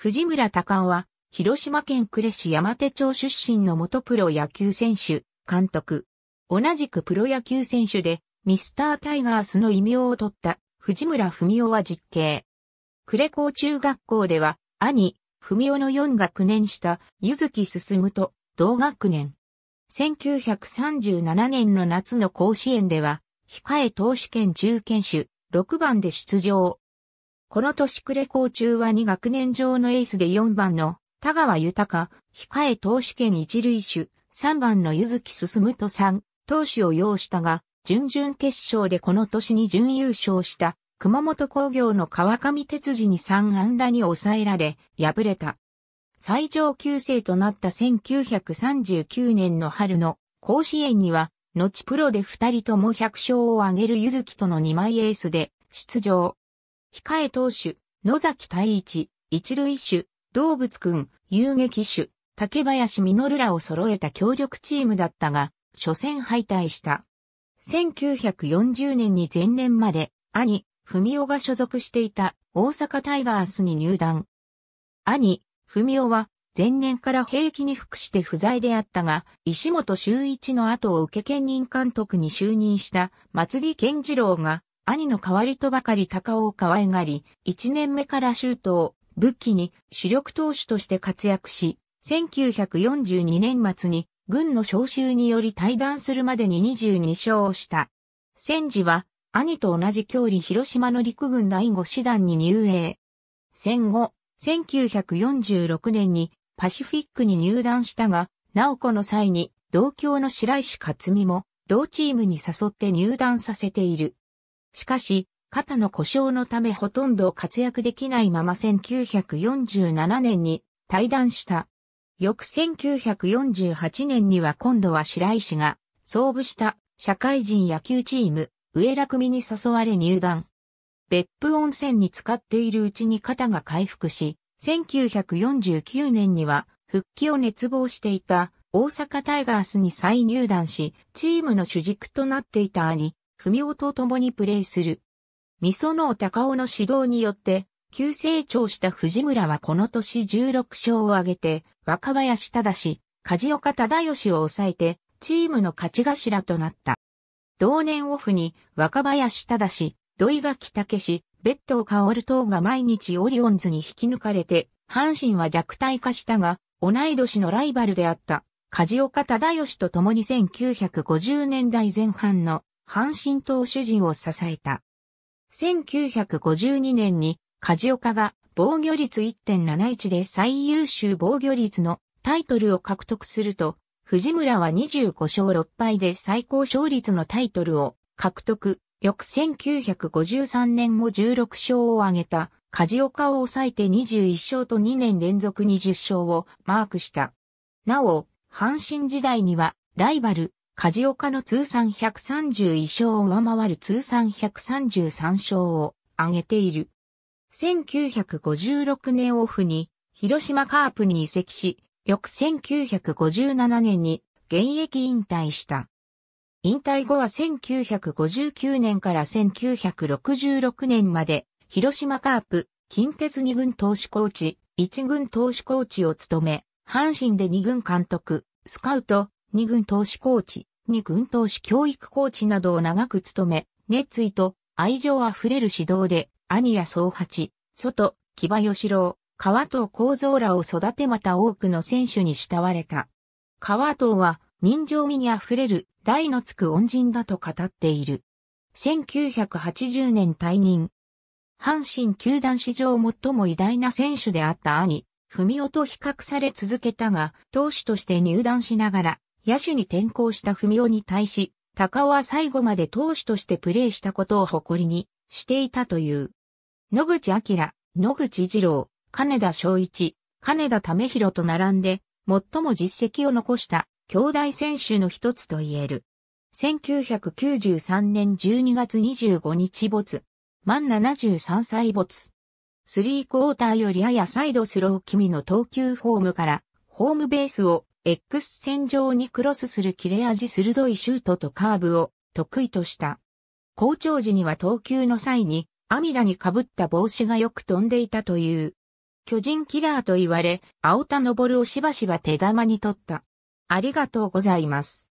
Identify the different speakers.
Speaker 1: 藤村隆夫は、広島県呉市山手町出身の元プロ野球選手、監督。同じくプロ野球選手で、ミスタータイガースの異名を取った藤村文夫は実刑。呉高中学校では、兄、文夫の4学年下、た。ずき進と同学年。1937年の夏の甲子園では、控え投手兼中堅手、6番で出場。この年暮れ校中は2学年上のエースで4番の田川豊、控え投手権一塁手、3番の柚木進と3、投手を要したが、準々決勝でこの年に準優勝した熊本工業の川上哲次に3安打に抑えられ、敗れた。最上級生となった1939年の春の甲子園には、後プロで2人とも100勝を挙げる柚木との2枚エースで出場。控え投手、野崎太一、一塁手、動物くん、遊撃手、竹林実らを揃えた協力チームだったが、初戦敗退した。1940年に前年まで、兄、文夫が所属していた大阪タイガースに入団。兄、文夫は前年から平気に服して不在であったが、石本修一の後を受け兼任監督に就任した松木健次郎が兄の代わりとばかり高尾を可愛がり、1年目から周ュ武器に主力投手として活躍し、1942年末に軍の召集により退団するまでに22勝をした。戦時は兄と同じ郷里広島の陸軍第5師団に入営。戦後、1946年にパシフィックに入団したが、なおこの際に同郷の白石克美も同チームに誘って入団させている。しかし、肩の故障のためほとんど活躍できないまま1947年に退団した。翌1948年には今度は白石が創部した社会人野球チーム上楽組に誘われ入団。別府温泉に使っているうちに肩が回復し、1949年には復帰を熱望していた大阪タイガースに再入団し、チームの主軸となっていた兄、文夫と共にプレーする。ミソノ高尾の指導によって、急成長した藤村はこの年16勝を挙げて、若林正、梶岡忠義を抑えて、チームの勝ち頭となった。同年オフに、若林正、土井垣武史、別当薫等が毎日オリオンズに引き抜かれて、阪神は弱体化したが、同い年のライバルであった、梶岡忠義と共に1950年代前半の阪神投手陣を支えた。1952年に梶岡が防御率1.71で最優秀防御率のタイトルを獲得すると、藤村は25勝6敗で最高勝率のタイトルを獲得。翌1953年も16勝を挙げた梶岡を抑えて21勝と2年連続20勝をマークした。なお、阪神時代にはライバルカジオカの通算131勝を上回る通算133勝を挙げている。1956年オフに広島カープに移籍し、翌1957年に現役引退した。引退後は1959年から1966年まで広島カープ近鉄2軍投手コーチ、1軍投手コーチを務め、阪神で2軍監督、スカウト、2軍投手コーチ、に軍闘し、教育コーチなどを長く務め、熱意と愛情あふれる指導で、兄や総八、外、木場義郎、川藤幸三らを育てまた多くの選手に慕われた。川藤は人情味に溢れる大のつく恩人だと語っている。1980年退任。阪神球団史上最も偉大な選手であった兄、文夫と比較され続けたが、投手として入団しながら、野手に転向した文雄に対し、高尾は最後まで投手としてプレーしたことを誇りにしていたという。野口明、野口二郎、金田昭一、金田為弘と並んで、最も実績を残した兄弟選手の一つと言える。1993年12月25日没。満73歳没。スリークォーターよりややサイドスロー気味の投球フォームから、ホームベースを X 線上にクロスする切れ味鋭いシュートとカーブを得意とした。校長時には投球の際に、アミラに被った帽子がよく飛んでいたという。巨人キラーと言われ、青田昇をしばしば手玉に取った。ありがとうございます。